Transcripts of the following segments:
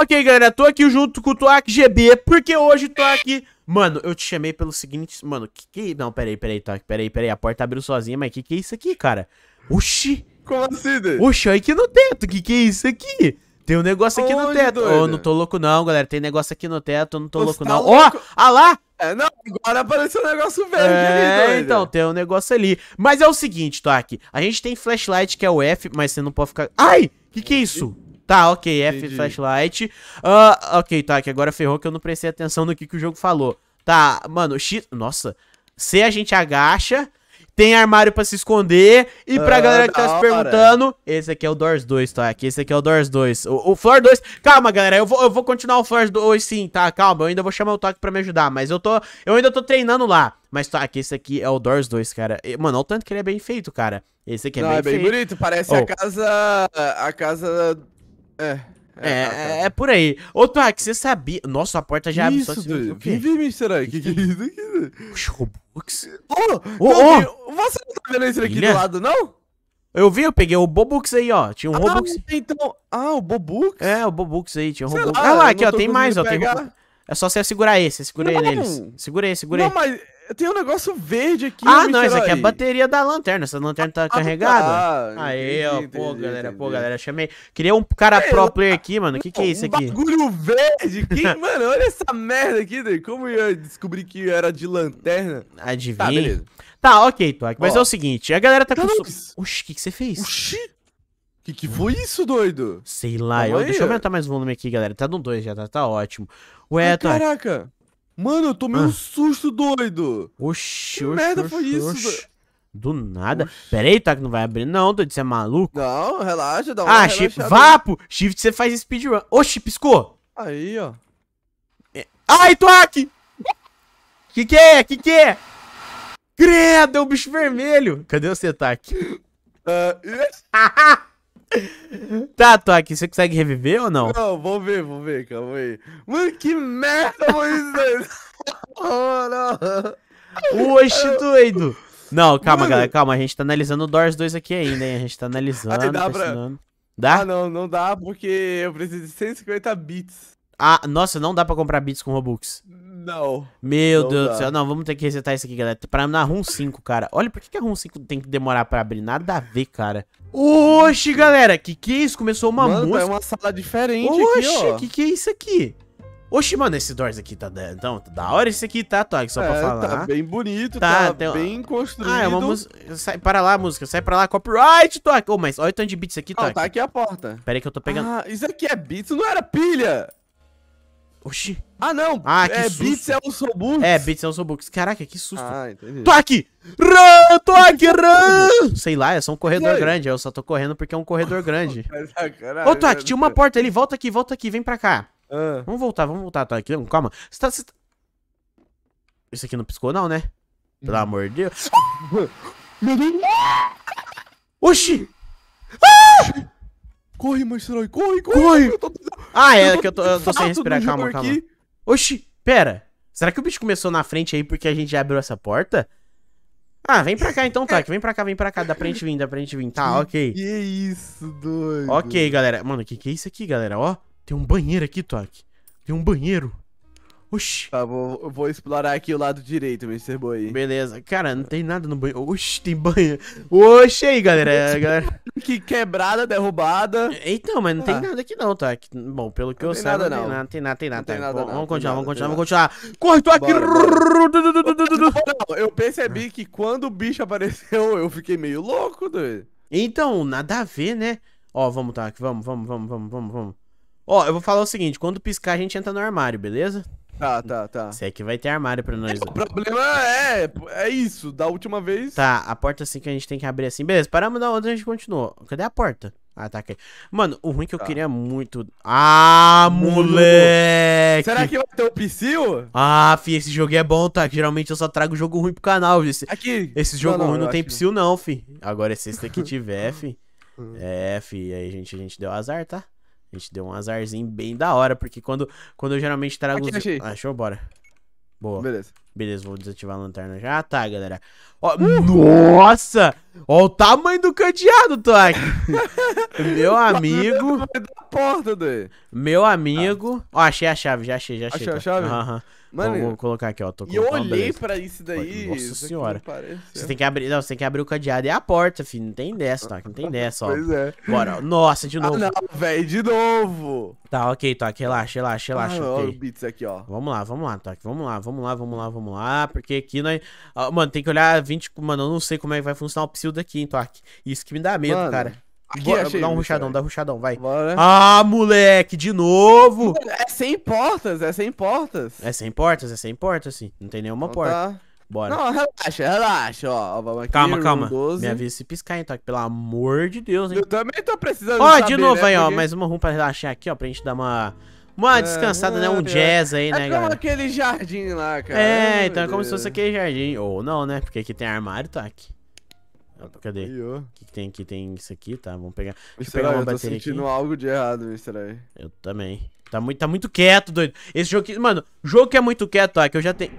Ok, galera, tô aqui junto com o Toak GB, porque hoje tô aqui... Mano, eu te chamei pelo seguinte... Mano, que que... Não, peraí, peraí, Toak, peraí, peraí. A porta abriu sozinha, mas que que é isso aqui, cara? Oxi! Como assim, Dê? Oxi, olha aqui no teto, que que é isso aqui? Tem um negócio aqui Onde, no teto. Ô, oh, não tô louco não, galera. Tem negócio aqui no teto, não tô Você louco tá não. Ó, oh, ah lá! É, não, agora apareceu um negócio velho é, ali, então, tem um negócio ali. Mas é o seguinte, Toque. A gente tem flashlight, que é o F, mas você não pode ficar... Ai! Que que é isso? Tá, ok, F Entendi. flashlight. Uh, ok, tá, que agora ferrou que eu não prestei atenção no que, que o jogo falou. Tá, mano, X. Nossa. C a gente agacha. Tem armário pra se esconder. E pra ah, galera que tá se perguntando, esse aqui é o Doors 2, tá? Aqui, esse aqui é o Doors 2. O, o Floor 2. Calma, galera. Eu vou, eu vou continuar o Floor 2 sim, tá? Calma. Eu ainda vou chamar o Toque pra me ajudar. Mas eu tô. Eu ainda tô treinando lá. Mas tá, aqui, esse aqui é o Doors 2, cara. E, mano, olha o tanto que ele é bem feito, cara. Esse aqui é Não, bem, é bem feito. bonito. Parece oh. a casa. A casa é. É, é, tá, tá. é, é por aí. Ô, Tuac, você sabia. Nossa, a porta já abre. Isso, doido. Vive, Mr. O que, que é isso? Robux. Ô, ô, Você não tá vendo esse aqui do lado, não? Eu vi, eu peguei o Bobux aí, ó. Tinha um ah, Robux. Então... Ah, o Bobux? É, o Bobux aí, tinha um Robux. Lá, ah lá, aqui, ó, tem mais, ó. Tem... É só você segurar esse, segura não. ele. Segura esse, segura não, Mas... Tem um negócio verde aqui. Ah, não, isso aqui é a bateria da lanterna. Essa lanterna tá ah, carregada. Tá- aí, ó, pô, entendi, galera, entendi. pô, galera, chamei. Queria um cara pro player aqui, mano. O que, que é isso aqui? um Bagulho verde. Quem, mano, olha essa merda aqui, daí. Como eu descobri que era de lanterna? Adivinha. Tá, Tá, ok, Tuak. Mas ó. é o seguinte, a galera tá com. Oxi, o que, que você fez? Oxi! Que que foi isso, doido? Sei lá, eu, deixa eu aumentar mais o volume aqui, galera. Tá no 2 já, tá, tá ótimo. Ué, Ai, Caraca! Mano, eu tomei ah. um susto doido. Oxi, que merda foi isso? Oxi. Do nada. Oxi. Pera aí, tá, que não vai abrir não, doido, você é maluco? Não, relaxa, dá uma Ah, chip, vapo, shift você faz speedrun. Oxi, piscou. Aí, ó. É. Ai, tô aqui. Que que é? Que que é? Credo, é o bicho vermelho. Cadê você, Tac? Tá uh, ah, Tá, tô aqui. Você consegue reviver ou não? Não, vou ver, vou ver. Calma aí. Mano, que merda, Moisés! oh, O Oxe, doido. Não, calma, Mano. galera. Calma. A gente tá analisando o Doors 2 aqui ainda, hein? A gente tá analisando. Ai, dá, pra... dá? Ah, não. Não dá porque eu preciso de 150 bits. Ah, nossa, não dá pra comprar bits com Robux. Não. Meu não Deus dá. do céu. Não, vamos ter que resetar isso aqui, galera. Pra na ROM 5, cara. Olha, por que, que a ROM 5 tem que demorar pra abrir? Nada a ver, cara. Oxi, galera. Que que é isso? Começou uma mano, é música. é uma sala diferente Oxi, aqui, ó. que que é isso aqui? Oxi, mano, esse Doors aqui tá da, então, tá da hora esse aqui, tá, Toque? Só é, pra tá falar. Tá bem bonito, tá, tá tem... bem construído. Ah, é uma música. Sai para lá, música, sai pra lá, copyright, Toque. Ô, oh, mas olha o tanto de beats aqui, Toque. Não, tá aqui a porta. Pera aí que eu tô pegando. Ah, isso aqui é beats, não era pilha! Oxi. Ah, não. Ah, que é, susto. Beats é o Sobux. É, Beats é o Sobux. Caraca, que susto. Ah, entendi. Tô aqui. Run, tô aqui, é run. Sei lá, é só um corredor é- grande. Eu só tô correndo porque é um corredor grande. É Ô, Toque, tinha uma porta ali. Volta aqui, volta aqui. Vem pra cá. Ah. Vamos voltar, vamos voltar, Toque. Calma. Você tá... Cê... Tá- Isso aqui não piscou não, né? Pelo hum. amor de Deus. Deus. Oxi. Ah! Corre, Monstro, corre, corre! Ah, é, eu que eu tô, eu tô sem respirar, calma, calma. Aqui. Oxi, pera. Será que o bicho começou na frente aí porque a gente já abriu essa porta? Ah, vem pra cá então, é. Toque, Vem pra cá, vem pra cá. Dá pra gente vir, dá pra gente vir. Tá, ok. Que é isso, doido. Ok, galera. Mano, que que é isso aqui, galera? Ó, tem um banheiro aqui, Toque, Tem um banheiro. Oxi. Tá, vou, vou, explorar aqui o lado direito, Mr. Boi. Beleza. Cara, não tem nada no banho. Oxi, tem banho. Oxi aí, galera. galera. Que quebrada, derrubada. Então, mas não ah. tem nada aqui não, tá? Bom, pelo que não eu sei, não. tem nada, tem nada, tem nada. Não tá. tem nada não, vamos continuar, vamos continuar, vamos continuar. Corre, tô aqui! Bora, eu percebi que quando o bicho apareceu, eu fiquei meio louco, doido. Então, nada a ver, né? Ó, vamos, tá, vamos, vamos, vamos, vamos, vamos, vamos. Ó, eu vou falar o seguinte, quando piscar a gente entra no armário, beleza? Tá, tá, tá. Se é que vai ter armário pra nós. O problema é, é isso, da última vez. Tá, a porta assim que a gente tem que abrir assim. Beleza, paramos da outra, a gente continuou. Cadê a porta? Ah, tá aqui. Mano, o ruim é que eu tá. queria muito. Ah, moleque! Será que vai ter o um Ah, fi, esse jogo é bom, tá? Geralmente eu só trago jogo ruim pro canal. Esse, aqui. Esse jogo não, ruim não tem Psyll, não, fi. Agora, é sexta que tiver, fi. É, fi, aí a gente, a gente deu azar, tá? A gente deu um azarzinho bem da hora, porque quando, quando eu geralmente trago... Aqui, os... Achou? Ah, Bora. Boa. Beleza. Beleza, vou desativar a lanterna já. Ah, tá, galera. Ó, Nossa! Ó o tamanho do cadeado, Toque! Meu amigo... da porta, Meu amigo... Ó, achei a chave, já achei, já achei. Achei a chave? Aham. Uhum. Mano, vou, colocar aqui, ó. Tô e eu olhei beleza. pra isso daí. Nossa isso senhora. Você tem que abrir. Não, você tem que abrir o cadeado e a porta, filho. Não tem dessa, Toque. Não tem dessa, ó. Pois é. Bora. Nossa, de ah, novo. Ah, não, velho, de novo. Tá, ok, Toque. Relaxa, relaxa, relaxa. Ah, okay. ó, o Beats aqui, ó. Vamos lá, vamos lá, Toque. Vamos lá, vamos lá, vamos lá, vamos lá vamos lá, porque aqui nós. Ah, mano, tem que olhar 20. Mano, eu não sei como é que vai funcionar o psil daqui, então aqui. Isso que me dá medo, mano. cara. Aqui, Bora, achei, dá um ruxadão, dá um ruxadão, vai. Bora. Ah, moleque, de novo! É sem portas, é sem portas. É sem portas, é sem portas, sim. Não tem nenhuma então porta. Tá. Bora. Não, relaxa, relaxa, ó. Vamos aqui, calma, calma. 12. Me avisa se piscar, então, pelo amor de Deus, hein. Eu também tô precisando Ó, de né, novo né, aí, porque... ó, mais uma room pra relaxar aqui, ó, pra gente dar uma uma descansada, né? É, um é, é. jazz aí, né, galera? É como aquele jardim lá, cara. É, então é como se fosse aquele jardim. Ou não, né? Porque aqui tem armário, tá aqui. Cadê? O que, que, tem aqui? Tem isso aqui, tá? Vamos pegar. Deixa pegar uma bateria. Eu tô sentindo aqui. algo de errado, aí. Eu também. Tá muito, tá muito quieto, doido. Esse jogo aqui. Mano, jogo que é muito quieto, tá que eu já tenho.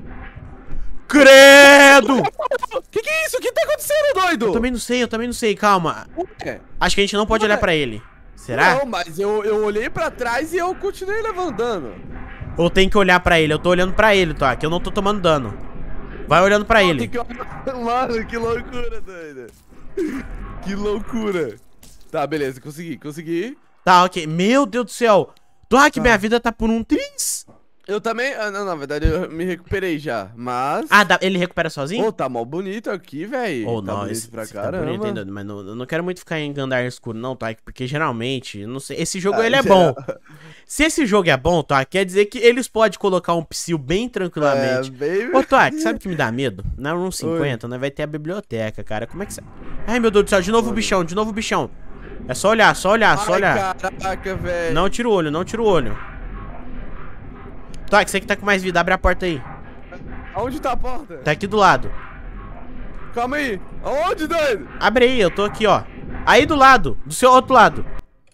Credo! que que é isso? O que tá acontecendo, doido? Eu também não sei, eu também não sei, calma. Acho que a gente não pode olhar pra ele. Será? Não, mas eu, eu olhei pra trás e eu continuei levando dano. Ou tem que olhar pra ele. Eu tô olhando pra ele, tá? Que eu não tô tomando dano. Vai olhando pra não, ele. Que... Mano, que loucura, doido. Que loucura. Tá, beleza. Consegui, consegui. Tá, ok. Meu Deus do céu. Toque, tá. minha vida tá por um trins. Eu também, ah, não, na verdade eu me recuperei já, mas... Ah, dá, ele recupera sozinho? Pô, oh, tá mó bonito aqui, velho. Ô, oh, tá não, bonito esse, caramba. Tá bonito, mas não, não quero muito ficar em Gandar escuro não, Toque, tá? é porque geralmente, não sei, esse jogo ah, ele é geral... bom. Se esse jogo é bom, Toque tá, quer dizer que eles podem colocar um psil bem tranquilamente. É, bem... Ô, Taik, sabe o que me dá medo? Na 1.50, né, vai ter a biblioteca, cara, como é que... Ai, meu Deus do céu, de novo o bichão, de novo o bichão. É só olhar, só olhar, Ai, só olhar. Caraca, velho. Não tira o olho, não tira o olho. Toque, você que tá com mais vida, abre a porta aí. Aonde tá a porta? Tá aqui do lado. Calma aí. Aonde, doido? Abre aí, eu tô aqui, ó. Aí do lado, do seu outro lado.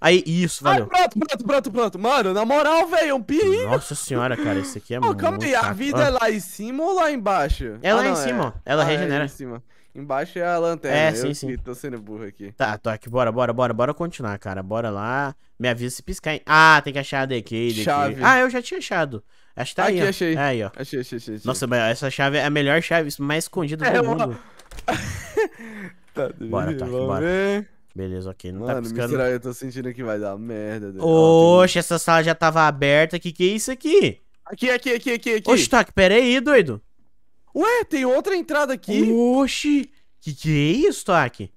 Aí, isso, valeu. Ai, pronto, pronto, pronto, pronto. Mano, na moral, velho, é um perigo. Nossa senhora, cara, esse aqui é oh, muito... Calma aí, a vida ó. é lá em cima ou lá embaixo? É ah, lá não, é. ah, é em cima, ó. Ela ah, regenera. É em cima. Embaixo é a lanterna. É, sim, eu sim. Tô sendo burro aqui. Tá, tô aqui. Bora, bora, bora, bora continuar, cara. Bora lá. Me avisa se piscar, hein? Ah, tem que achar a DK, Chave. Ah, eu já tinha achado. Acho que tá aqui, aí. Ó. achei. É aí, ó. Achei, achei, achei, achei. Nossa, essa chave é a melhor chave, mais escondida do é mundo. tá bora, tá aqui, bora. Beleza, ok. Não tá Mano, tá piscando. Misturar, eu tô sentindo que vai dar merda. Deus. Oxe, essa sala já tava aberta. Que que é isso aqui? Aqui, aqui, aqui, aqui, aqui. Oxe, Toque, pera aí, doido. Ué, tem outra entrada aqui. Oxi! Que que é isso, Toque?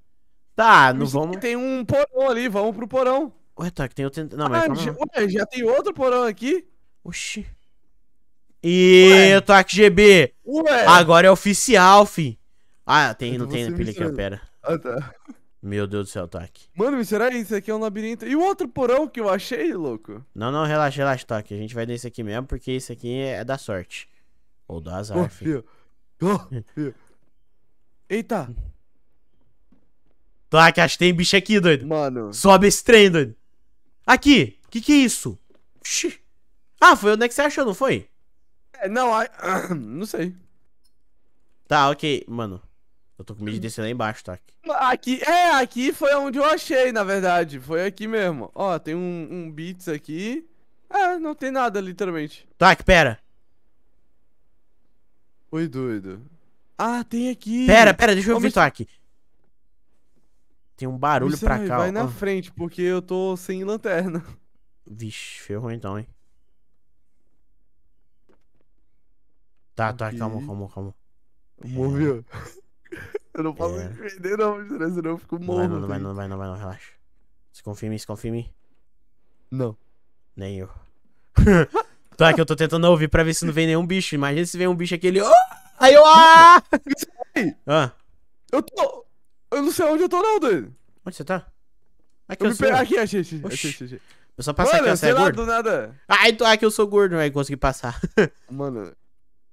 Tá, não vamos. Tem um porão ali, vamos pro porão. Ué, Toque, tem outro. Não, ah, Já, ué, já tem outro porão aqui? Oxi. E Toque GB! Ué. Agora é oficial, fi. Ah, tem, então não tem na pilha aqui, pera. Ah, tá. Meu Deus do céu, Toque. Mano, será que isso aqui é um labirinto? E o outro porão que eu achei, louco? Não, não, relaxa, relaxa, Toque. A gente vai nesse aqui mesmo, porque isso aqui é da sorte. Ou do azar, Fi. filho. Eita! Tá, que acho que tem bicho aqui, doido. Mano. Sobe esse trem, doido. Aqui! Que que é isso? Xii. Ah, foi onde é que você achou, não foi? É, não, a... não sei. Tá, ok, mano. Eu tô com medo de descer lá embaixo, tá? Aqui, é, aqui foi onde eu achei, na verdade. Foi aqui mesmo. Ó, tem um, um aqui. É, não tem nada, literalmente. Tá, que pera. Oi, doido. Ah, tem aqui. Pera, pera, deixa eu Ô, evitar mas... aqui. Tem um barulho Isso pra cá. Vai ó. na frente, porque eu tô sem lanterna. Vixe, ferrou então, hein. Tá, tá, okay. calma, calma, calma. Morreu. É. Eu não posso é. perder, não, senão eu fico morto. Não, não vai, não, vai, não, vai, não, relaxa. Se confia em mim, se confia em mim. Não. Nem eu. Tá, que eu tô tentando ouvir pra ver se não vem nenhum bicho. Imagina se vem um bicho aquele. Oh! Aí eu. Ah! ah! Eu tô. Eu não sei onde eu tô, não, doido. Onde você tá? Aqui eu, eu é me esperar Aqui, achei, achei, achei, Eu só passar aqui, ó, é lá, gordo? do nada. Ai, tô aqui eu sou gordo, não aí consegui passar. Mano.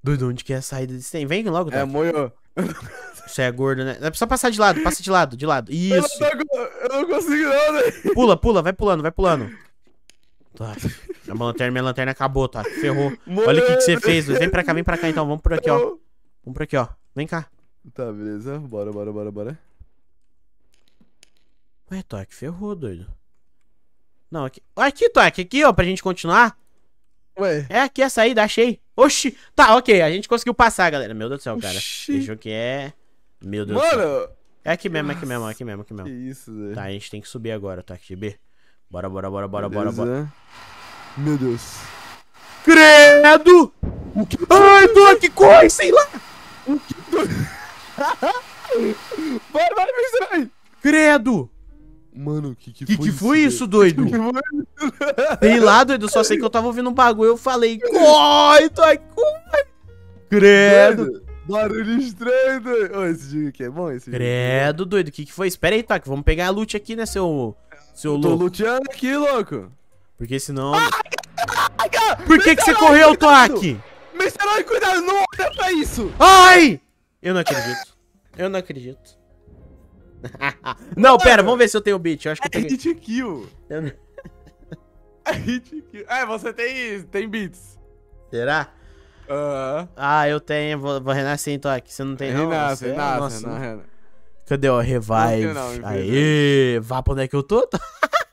Doido, onde que é a saída desse tem? Vem logo, doido. É, moio. Você é gordo, né? É só passar de lado, passa de lado, de lado. Isso. Eu não, eu não consigo, não, doido. Pula, pula, vai pulando, vai pulando. Tá lanterna, minha lanterna acabou, tá? Ferrou. Mano. Olha o que, que você fez, Luiz. Vem pra cá, vem pra cá então. Vamos por aqui, ó. Vamos por aqui, ó. Vem cá. Tá, beleza. Bora, bora, bora, bora. Ué, Toque, ferrou, doido. Não, aqui. Aqui, Toque, aqui, ó, pra gente continuar. Ué. É aqui é a saída, achei. Oxi. Tá, ok. A gente conseguiu passar, galera. Meu Deus do céu, cara. Oxi. Esse que é. Meu Deus Mano. do céu. É aqui mesmo, é aqui mesmo, é aqui mesmo, aqui mesmo. Que isso, velho. Tá, a gente tem que subir agora, Toque, B. Bora, bora, bora, bora, Beleza. bora, bora. Meu Deus. Credo! O que... Ai, Doc, corre, sei lá! O que... bora, bora, Miserai! Credo! Mano, o que que, que foi, que foi isso, doido? sei lá, doido, só sei que eu tava ouvindo um bagulho, eu falei, corre, Doc, corre! Credo! Barulho estranho, doido. Oh, esse jogo aqui é bom, esse é Credo, jogo. doido. O que, que foi? Espera aí, Toque, Vamos pegar a loot aqui, né, seu. Seu louco. Tô luteando aqui, louco. Porque senão... Ai, cara, Por que, que você correu, Toak? Misterói, cuidado, não olha pra isso! Ai! Eu não acredito. Eu não acredito. não, pera, vamos ver se eu tenho o beat. Eu acho que é eu peguei. hit kill. Eu não... é hit kill. É, você tem, tem beats. Será? Uh... Ah, eu tenho. Vou, vou renascer em então aqui. Você não tem renasce, não? Renasce, é- renasce, Nossa, renasce. Cadê, o Revive. Não, não, Aê, vá pra onde é que eu tô?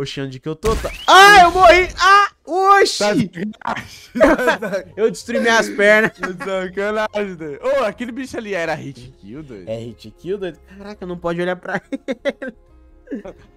Oxi, onde que eu tô? Tá... Ah, eu morri! Ah! Oxi! Tá eu destruí minhas pernas. Sacanagem, doido. Ô, aquele bicho ali era hit kill, doido. É hit kill, doido? Caraca, não pode olhar pra ele.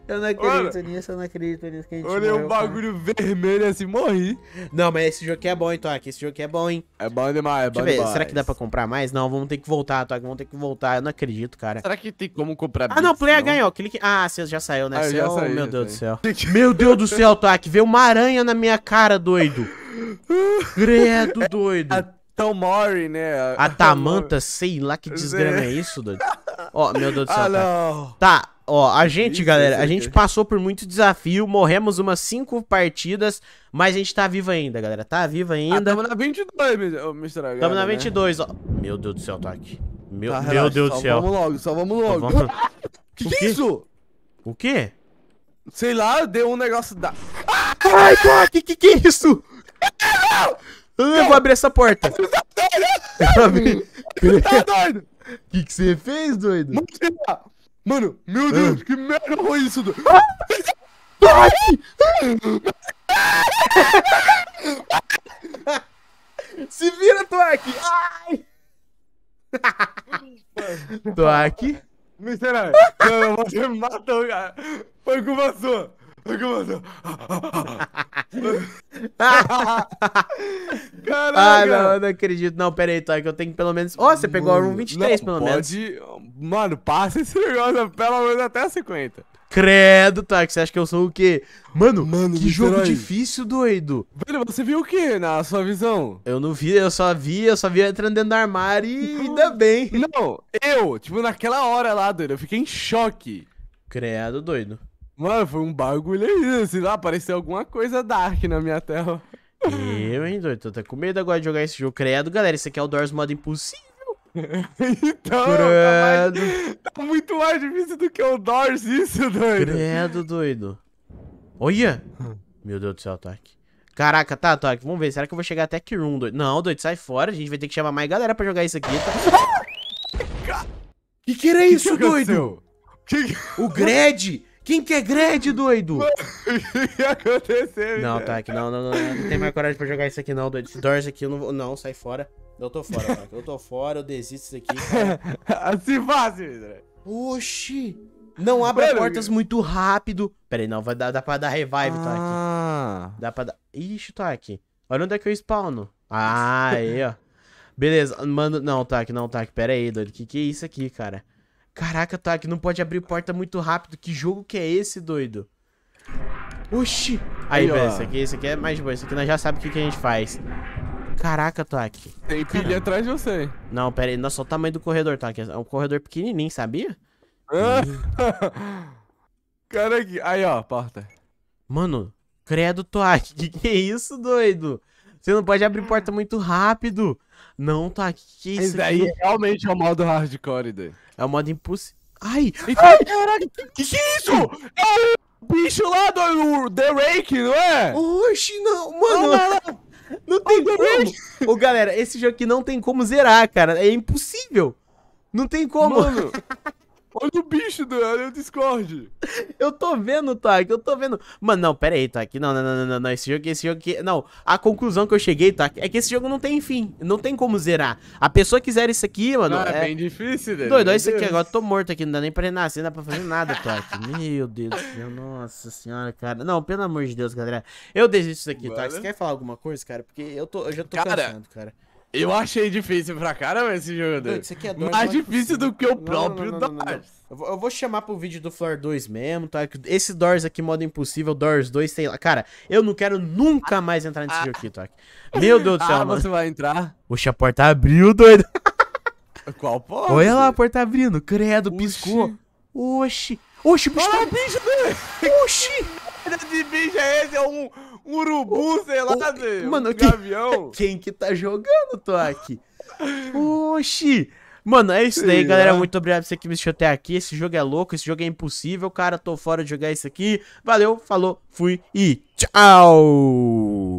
Eu não acredito Olha, nisso, eu não acredito nisso. Que a gente Olha é morreu, um bagulho cara. vermelho assim, morri. Não, mas esse jogo aqui é bom, hein, Toque? Esse jogo aqui é bom, hein? É bom demais, é bom Deixa demais. Ver, será que dá pra comprar mais? Não, vamos ter que voltar, Toque. Vamos ter que voltar. Eu não acredito, cara. Será que tem como comprar Ah, não, player ganhou. Clique... Ah, você já saiu, né? Ah, já saí, meu Deus saí. do céu. meu Deus do céu, Toque. Veio uma aranha na minha cara, doido. Credo, doido. Tomori, né? A Tamanta, sei lá que desgrama é isso, doido. Ó, meu Deus do céu. Ah, Tá, ó, a gente, isso, galera, isso, a gente passou por muito desafio, morremos umas cinco partidas, mas a gente tá vivo ainda, galera. Tá vivo ah, ainda. Ah, tamo na 22, Mr. H. Tamo na 22, né? ó. Meu Deus do céu, Toque. Meu, tá, meu Deus do céu. Vamos logo, só vamos logo. Só vamos... que, que é isso? O quê? Sei lá, deu um negócio da. Ai, Toque, que que é isso? É, eu vou abrir essa porta. É você tá doido? Você tá doido? O que, você fez, doido? Mano, meu Deus, ah. que merda foi isso, doido? Ah! Se vira, Tuaki! Ai! Tuaki? Miserável, você matou, o cara. Foi culpa sua. Caraca! Ah, não, eu não acredito. Não, pera aí, Toy, que eu tenho que pelo menos. Ó, oh, você pegou mano, a room 23, não, pelo pode... menos. Mano, passa esse negócio pelo menos até 50. Credo, Toy, que você acha que eu sou o quê? Mano, mano que jogo difícil, doido. Velho, você viu o quê na sua visão? Eu não vi, eu só vi, eu só vi entrando dentro do armário e ainda bem. Não, eu, tipo, naquela hora lá, doido, eu fiquei em choque. Credo, doido. Mano, foi um bagulho aí, sei lá, apareceu alguma coisa dark na minha tela. Eu, hein, doido? Tô até com medo agora de jogar esse jogo. Credo, galera, isso aqui é o Doors modo impossível. então, tá Credo. Tá, mais, tá, muito mais difícil do que o Doors isso, doido. Credo, doido. Olha! Meu Deus do céu, toque. Caraca, tá, toque. vamos ver. Será que eu vou chegar até que room, doido? Não, doido, sai fora. A gente vai ter que chamar mais galera pra jogar isso aqui. Tá? que que era que isso, que doido? Que... O Gred... Quem que é grande, doido? O que aconteceu, Não, tá aqui, não, não, não, não, não tem mais coragem pra jogar isso aqui, não, doido. Esse aqui, eu não vou. Não, sai fora. Eu tô fora, cara. Eu tô fora, eu desisto disso aqui. Se assim fácil, Oxi! Não abra portas muito rápido. Pera aí, não, vai dar, dá pra dar revive, ah. tá aqui. Dá pra dar. Ixi, tá aqui. Olha onde é que eu spawno. Ah, aí, ó. Beleza, mano. Não, Tac, não, Tac, tá pera aí, doido. Que que é isso aqui, cara? Caraca, tá, que não pode abrir porta muito rápido. Que jogo que é esse, doido? Oxi! Aí, velho, esse aqui, esse aqui é mais bom. Esse aqui nós já sabemos o que, que a gente faz. Caraca, Toak. Tem pilha atrás de você. Não, pera aí. Nossa, tá o tamanho do corredor, Toak. É um corredor pequenininho, sabia? Cara, aqui. Aí, ó, porta. Mano, credo, Toak. Que que é isso, doido? Você não pode abrir porta ah. muito rápido. Não, tá aqui. É isso daí é realmente é o modo hardcore, daí. É o modo impulso. Ai! Ai, caraca! Que, que é isso? É o bicho lá do The Rake, não é? Oxi, não, mano. Não, não, não. não tem oh, como. Ô, oh, galera, esse jogo aqui não tem como zerar, cara. É impossível. Não tem como. Mano. Olha o bicho do né? olha o Discord. Eu tô vendo, Taki, eu tô vendo. Mano, não, pera aí, Taki. Não, não, não, não, não. Esse jogo, esse jogo que. Não, a conclusão que eu cheguei, Taki, é que esse jogo não tem fim. Não tem como zerar. A pessoa que zera isso aqui, mano. Ah, é, é bem difícil, né? Doido, olha isso aqui agora. Tô morto aqui, não dá nem pra renascer, não dá pra fazer nada, Taki. Meu Deus do céu, nossa senhora, cara. Não, pelo amor de Deus, galera. Eu desisto isso aqui, Taki. Você quer falar alguma coisa, cara? Porque eu, tô, eu já tô cara, cara. Eu achei difícil pra caramba esse jogador. Isso aqui é dois, mais é difícil do que o próprio não, não, Doors. Eu vou, eu vou chamar pro vídeo do Floor 2 mesmo, tá? Esse Doors aqui, modo impossível, Doors 2, sei lá. Cara, eu não quero nunca mais entrar nesse ah. jogo aqui, Toque. Tá? Meu Deus do céu, ah, mano. você vai entrar? Oxe, a porta abriu, doido. Qual porta? Olha lá, a porta abrindo. Credo, Oxi. piscou. Oxi. Oxi, bicho. Olha tá... bicho, doido. Oxi. Que de bicho é esse? É um um urubu, sei lá, o, mano, gavião. Quem, quem que tá jogando, Toque? Oxi! Mano, é isso daí, galera. Muito obrigado por você que me assistiu até aqui. Esse jogo é louco, esse jogo é impossível, cara. Tô fora de jogar isso aqui. Valeu, falou, fui e tchau!